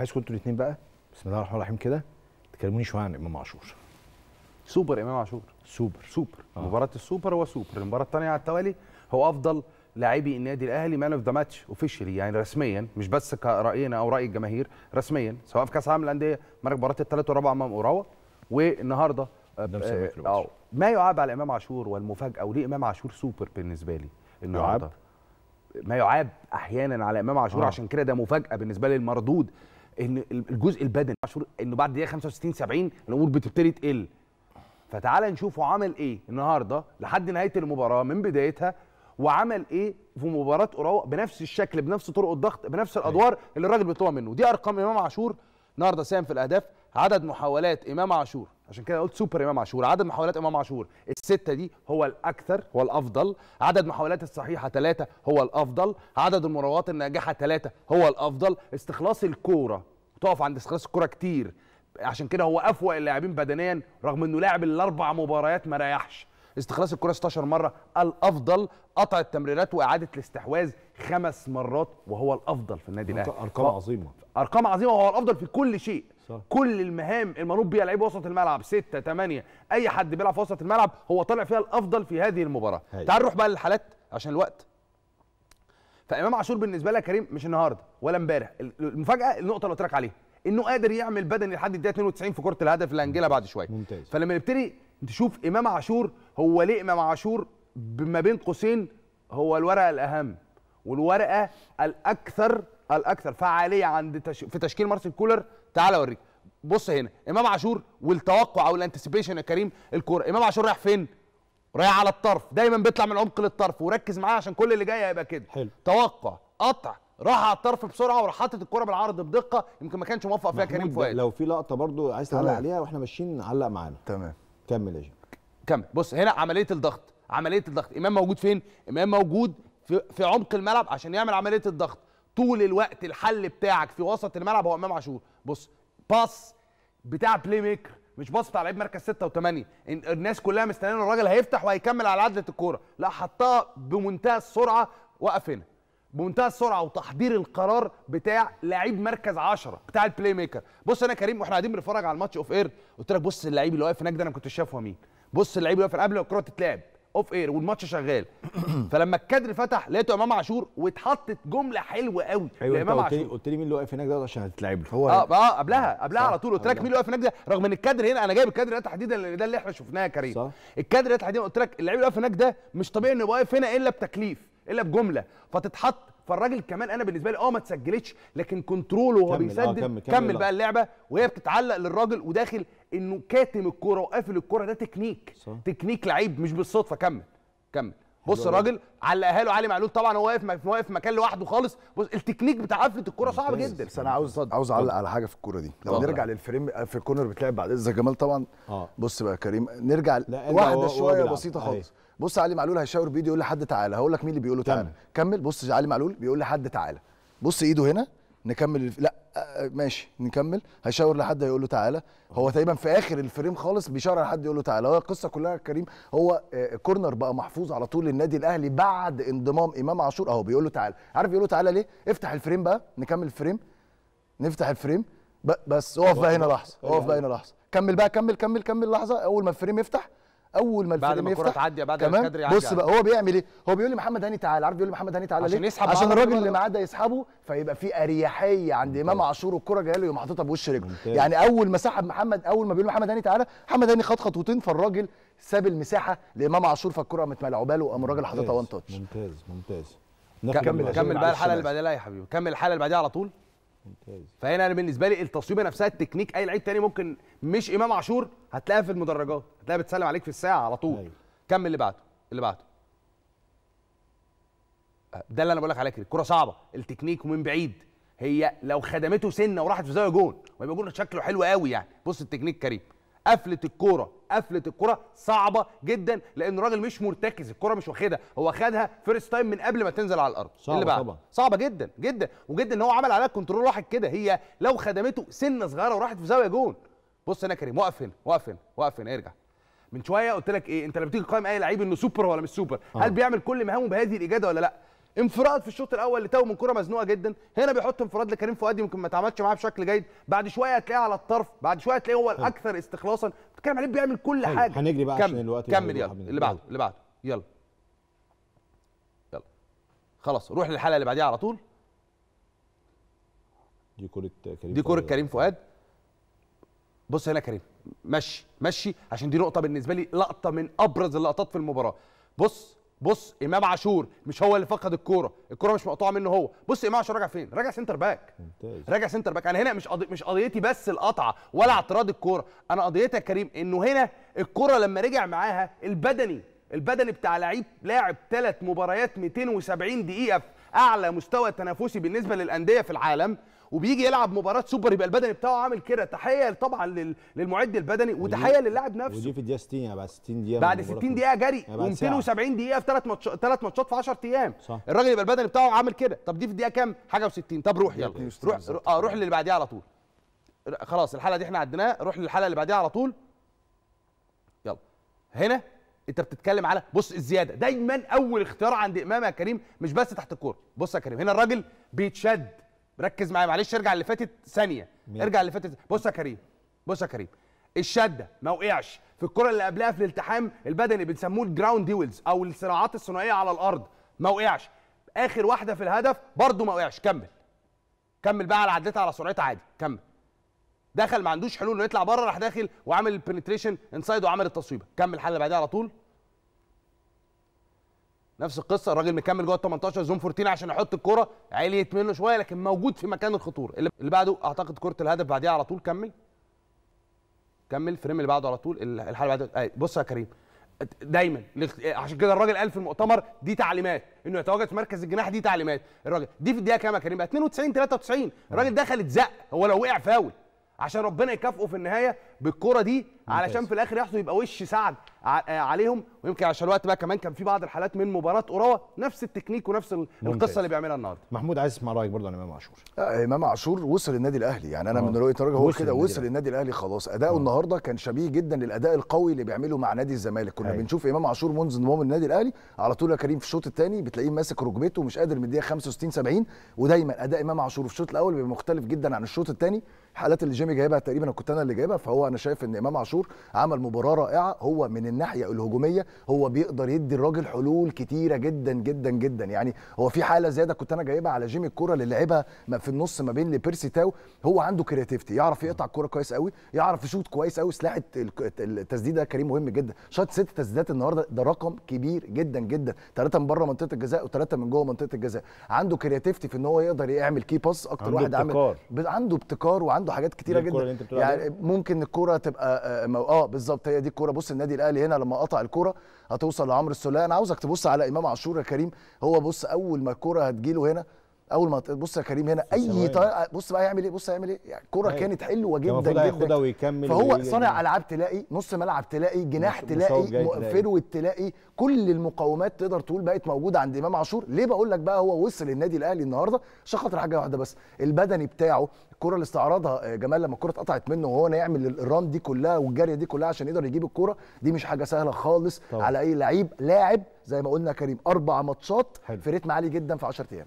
عايزكم انتوا الاثنين بقى بسم الله الرحمن الرحيم كده تكلموني شويه عن امام عاشور سوبر امام عاشور سوبر سوبر آه. مباراه السوبر هو سوبر المباراه الثانيه على التوالي هو افضل لاعبي النادي الاهلي مان اوف ذا ماتش اوفيشلي يعني رسميا مش بس كراينا او راي الجماهير رسميا سواء في كاس العالم للانديه مباراه الثالث والرابع امام اوراوا والنهارده آه،, آه،, آه ما يعاب على امام عاشور والمفاجاه وليه امام عاشور سوبر بالنسبه لي النهارده ما يعاب احيانا على امام عاشور آه. عشان كده ده مفاجاه بالنسبه لي المردود ان الجزء البدني مشهور انه بعد دقيقه 65 70 الامور بتبتدي تقل فتعال نشوفه عمل ايه النهارده لحد نهايه المباراه من بدايتها وعمل ايه في مباراه اوراوا بنفس الشكل بنفس طرق الضغط بنفس الادوار اللي الراجل بيطلبها منه دي ارقام امام عاشور النهارده ساهم في الاهداف عدد محاولات امام عاشور عشان كده قلت سوبر امام عاشور عدد محاولات امام عاشور السته دي هو الاكثر هو الافضل عدد محاولات الصحيحه ثلاثه هو الافضل عدد المراوغات الناجحه ثلاثه هو الافضل استخلاص الكوره تقف عند استخلاص الكوره كتير عشان كده هو افوق اللاعبين بدنيا رغم انه لاعب الاربع مباريات ما ريحش استخلاص الكره 16 مره الافضل قطع التمريرات واعاده الاستحواذ خمس مرات وهو الافضل في النادي الاهلي ارقام عظيمه ارقام عظيمه وهو الافضل في كل شيء صح. كل المهام المنوط بيها لعيب وسط الملعب 6 8 اي حد بيلعب في وسط الملعب هو طالع فيها الافضل في هذه المباراه هي. تعال نروح بقى للحالات عشان الوقت فامام عاشور بالنسبه لك كريم مش النهارده ولا امبارح المفاجاه النقطه اللي قلت لك عليها انه قادر يعمل بدني لحد الدقيقه 92 في كره الهدف اللي هنجيلها بعد شويه ممتاز فلما نبتدي تشوف امام عاشور هو ليه امام عاشور ما بين قوسين هو الورقه الاهم والورقه الاكثر الاكثر فعاليه عند تش... في تشكيل مارسيل كولر تعال اوريك بص هنا امام عاشور والتوقع او الانتسيبيشن يا كريم الكوره امام عاشور رايح فين رايح على الطرف دايما بيطلع من عمق للطرف وركز معايا عشان كل اللي جاي هيبقى كده حلو توقع قطع راح على الطرف بسرعه وراح حاطط الكره بالعرض بدقه يمكن ما كانش موفق فيها كريم فؤاد لو في لقطه برضو عايز تعلق عليها واحنا ماشيين علق معانا تمام كمل يا جماعه كمل بص هنا عمليه الضغط عمليه الضغط امام موجود فين امام موجود في, في عمق الملعب عشان يعمل عمليه الضغط طول الوقت الحل بتاعك في وسط الملعب هو امام عاشور بص باص بتاع بلاي ميكر مش باص بتاع لعيب مركز 6 و8 الناس كلها مستنيين الراجل هيفتح وهيكمل على عدله الكوره لا حطها بمنتهى السرعه وقف هنا بمنتهى السرعه وتحضير القرار بتاع لعيب مركز 10 بتاع البلاي ميكر بص انا كريم واحنا قاعدين بنتفرج على الماتش اوف اير قلت لك بص اللعيب اللي واقف هناك ده انا ما كنتش شايفه مين بص اللعيب اللي واقف قبل الكره تتلعب اوف اير والماتش شغال فلما الكادر فتح لقيته امام عاشور واتحطت جمله حلوه قوي أيوة لامام عاشور قلت لي مين اللي واقف هناك ده عشان هتتلعب هو اه اه قبلها آه، قبلها على طول قلت لك آه، مين اللي واقف هناك ده رغم ان الكادر هنا انا جايب الكادر ده تحديدا ده اللي احنا شفناه يا كريم الكادر ده تحديدا قلت لك اللعيب اللي واقف هناك ده مش طبيعي انه واقف هنا الا بتكليف الا بجمله فتتحط فالراجل كمان انا بالنسبه لي اه ما تسجلتش لكن كنترول وهو آه، بيسدد كمل, كمل, كمل بقى اللعبه وهي بتتعلق للراجل وداخل انه كاتم الكوره وقافل الكوره ده تكنيك صح. تكنيك لعيب مش بالصدفه كمل كمل بص الراجل علقها له علي معلول طبعا هو واقف واقف مكان لوحده خالص بص التكنيك بتاع قفله الكوره صعب جدا بس انا عاوز صدق. عاوز اعلق على حاجه في الكوره دي لو نرجع للفريم آه، في الكورنر بتلعب بعد اذن جمال طبعا آه. بص بقى كريم نرجع واحده شويه بسيطه خالص بص علي معلول هيشاور بايده يقول لحد تعالى هقول لك مين اللي بيقول له تعالى كمل بص علي معلول بيقول لحد تعالى بص ايده هنا نكمل الف... لا آه، ماشي نكمل هيشاور لحد هيقول له تعالى هو تقريبا في اخر الفريم خالص بيشاور لحد يقول له تعالى هو القصه كلها كريم هو آه، كورنر بقى محفوظ على طول للنادي الاهلي بعد انضمام امام عاشور اهو بيقول له تعالى عارف بيقول له تعالى ليه افتح الفريم بقى نكمل الفريم نفتح الفريم بس اقف بقى هنا لحظه اقف بقى هنا لحظه كمل بقى كمل كمل كمل لحظه اول ما الفريم يفتح اول ما بعد ما الكره تعدي بعد ما الكادر يعدي بص بقى هو بيعمل ايه هو بيقول لمحمد هاني تعالى عارف بيقول لمحمد هاني تعالى عشان ليه يسحب عشان الراجل اللي معاه ده يسحبه فيبقى في اريحيه عند امام عاشور والكره جايه له يقوم حاططها بوش رجله يعني اول ما سحب محمد اول ما بيقول محمد هاني تعالى محمد هاني خد خطوتين فالراجل ساب المساحه لامام عاشور فالكره قامت ملعوبه له قام الراجل حاططها وان تاتش ممتاز ممتاز كمل كمل بقى الحلقه اللي بعدها يا حبيبي كمل الحلقه اللي بعديها على طول ممتاز فهنا انا بالنسبه لي التصويبه نفسها التكنيك اي لعيب تاني ممكن مش امام عاشور هتلاقيها في المدرجات هتلاقيها بتسلم عليك في الساعه على طول أيوه. كمل اللي بعده اللي بعده ده اللي انا بقول لك عليه كده الكوره صعبه التكنيك ومن بعيد هي لو خدمته سنه وراحت في زاويه جون ويبقى جون شكله حلو قوي يعني بص التكنيك كريم قفله الكوره قفله الكوره صعبه جدا لان الراجل مش مرتكز الكوره مش واخدها هو خدها فيرست تايم من قبل ما تنزل على الارض إيه صعبة اللي بعد. صعبه جدا جدا وجدا ان هو عمل عليها كنترول واحد كده هي لو خدمته سنه صغيره وراحت في زاويه جون بص هنا يا كريم واقف هنا واقف هنا واقف هنا ارجع من شويه قلت لك ايه انت لما بتيجي تقيم اي لعيب انه سوبر ولا مش سوبر هل آه. بيعمل كل مهامه بهذه الاجاده ولا لا انفراد في الشوط الاول اللي تاو من كره مزنوقه جدا هنا بيحط انفراد لكريم فؤاد يمكن ما اتعاملش معاه بشكل جيد بعد شويه هتلاقيه على الطرف بعد شويه هتلاقيه هو الاكثر استخلاصا بتتكلم عليه بيعمل كل حاجه هنجري بقى عشان الوقت كمل يلا اللي بعده اللي بعده يلا يلا خلاص روح للحلقه اللي بعديها على طول دي كره كريم دي كره كريم فؤاد بص هنا كريم مشي مشي عشان دي نقطه بالنسبه لي لقطه من ابرز اللقطات في المباراه بص بص امام عاشور مش هو اللي فقد الكوره الكوره مش مقطوعه منه هو بص امام عاشور راجع فين راجع سنتر باك ممتاز راجع سنتر باك انا هنا مش قضي... مش قضيتي بس القطعه ولا اعتراض الكوره انا قضيتي يا كريم انه هنا الكوره لما رجع معاها البدني البدني بتاع لعيب لاعب ثلاث مباريات 270 دقيقه في اعلى مستوى تنافسي بالنسبه للانديه في العالم وبيجي يلعب مباراه سوبر يبقى البدني بتاعه عامل كده تحيه طبعا للمعد البدني وتحيه للاعب نفسه ودي في الدقيقه 60 يعني بعد 60 دقيقه بعد 60 دقيقه جري يعني و270 دقيقه في ثلاث ماتشات ثلاث ماتشات في 10 ايام الراجل يبقى البدني بتاعه عامل كده طب دي في الدقيقه كام حاجه و60 طب روح يلا روح اه روح للي بعديها على طول خلاص الحلقه دي احنا عديناها روح للحلقه اللي بعديها على طول يلا هنا انت بتتكلم على بص الزياده دايما اول اختيار عند امام يا كريم مش بس تحت الكوره بص يا كريم هنا الراجل بيتشد ركز معايا معلش ارجع اللي فاتت ثانيه مين. ارجع اللي فاتت بص يا كريم بص يا كريم الشده ما وقعش في الكره اللي قبلها في الالتحام البدني بنسموه الجراوند ديولز او الصراعات الثنائيه على الارض ما وقعش اخر واحده في الهدف برده ما وقعش كمل كمل بقى على عدلتها على سرعتها عادي كمل دخل ما عندوش حلول انه يطلع بره راح داخل وعامل البنتريشن انسايد وعمل التصويبه كمل الحاله اللي بعدها على طول نفس القصه الراجل مكمل جوه ال 18 زون 14 عشان يحط الكوره عليت منه شويه لكن موجود في مكان الخطوره اللي بعده اعتقد كره الهدف بعديها على طول كمل كمل الفريم اللي بعده على طول الحاله اللي بعده بص يا كريم دايما عشان كده الراجل قال في المؤتمر دي تعليمات انه يتواجد في مركز الجناح دي تعليمات الراجل دي في الدقيقه كام يا كريم بقى 92 93 الراجل دخل اتزق هو لو وقع فاول عشان ربنا يكافئه في النهايه بالكره دي علشان في الاخر يحصل يبقى وش سعد آه، عليهم ويمكن عشان الوقت بقى كمان كان في بعض الحالات من مباراه اوراوا نفس التكنيك ونفس القصه اللي بيعملها النهارده محمود عايز اسمع رايك برضه عن امام عاشور لا آه، امام عاشور وصل النادي الاهلي يعني انا أوه. من رؤيه الراجل هو كده وصل النادي الاهلي خلاص اداؤه آه. النهارده كان شبيه جدا للاداء القوي اللي بيعمله مع نادي الزمالك كنا أي. أيوه. بنشوف امام عاشور منذ انضمام النادي الاهلي على طول يا كريم في الشوط الثاني بتلاقيه ماسك ركبته ومش قادر من الدقيقه 65 70 ودايما اداء امام عاشور في الشوط الاول بيبقى مختلف جدا عن الشوط الثاني حالات اللي جيمي جايبها تقريبا كنت انا اللي جايبها فهو هو انا شايف ان امام عاشور عمل مباراه رائعه هو من الناحيه الهجوميه هو بيقدر يدي الراجل حلول كتيره جدا جدا جدا يعني هو في حاله زياده كنت انا جايبها على جيمي الكره اللي لعبها في النص ما بين لبيرسي تاو هو عنده كرياتيفيتي يعرف يقطع الكره كويس قوي يعرف يشوط كويس قوي سلاح التسديده كريم مهم جدا شاط ست تسديدات النهارده ده رقم كبير جدا جدا ثلاثه من بره منطقه الجزاء وثلاثه من جوه منطقه الجزاء عنده كرياتيفيتي في ان هو يقدر يعمل كي باس اكتر واحد عنده ابتكار وعنده حاجات كتيره جدا يعني ممكن الكوره تبقى آه،, اه بالظبط هي دي الكوره بص النادي الاهلي هنا لما قطع الكوره هتوصل لعمرو السوليه انا عاوزك تبص على امام عاشور يا كريم هو بص اول ما الكوره هتجيله هنا اول ما تبص يا كريم هنا اي طريقه بص بقى يعمل ايه بص هيعمل ايه يعني الكوره أيوة. كانت حلوه جدا جدا ياخدها ويكمل فهو صانع العاب تلاقي نص ملعب تلاقي جناح تلاقي فروت تلاقي كل المقومات تقدر تقول بقت موجوده عند امام عاشور ليه بقول لك بقى هو وصل النادي الاهلي النهارده عشان خاطر حاجه واحده بس البدني بتاعه الكره اللي استعرضها آه، جمال لما الكره اتقطعت منه وهو يعمل الران دي كلها والجاريه دي كلها عشان يقدر يجيب الكره دي مش حاجه سهله خالص طبعا. على اي لعيب لاعب زي ما قلنا كريم اربع ماتشات في ريتم عالي جدا في 10 ايام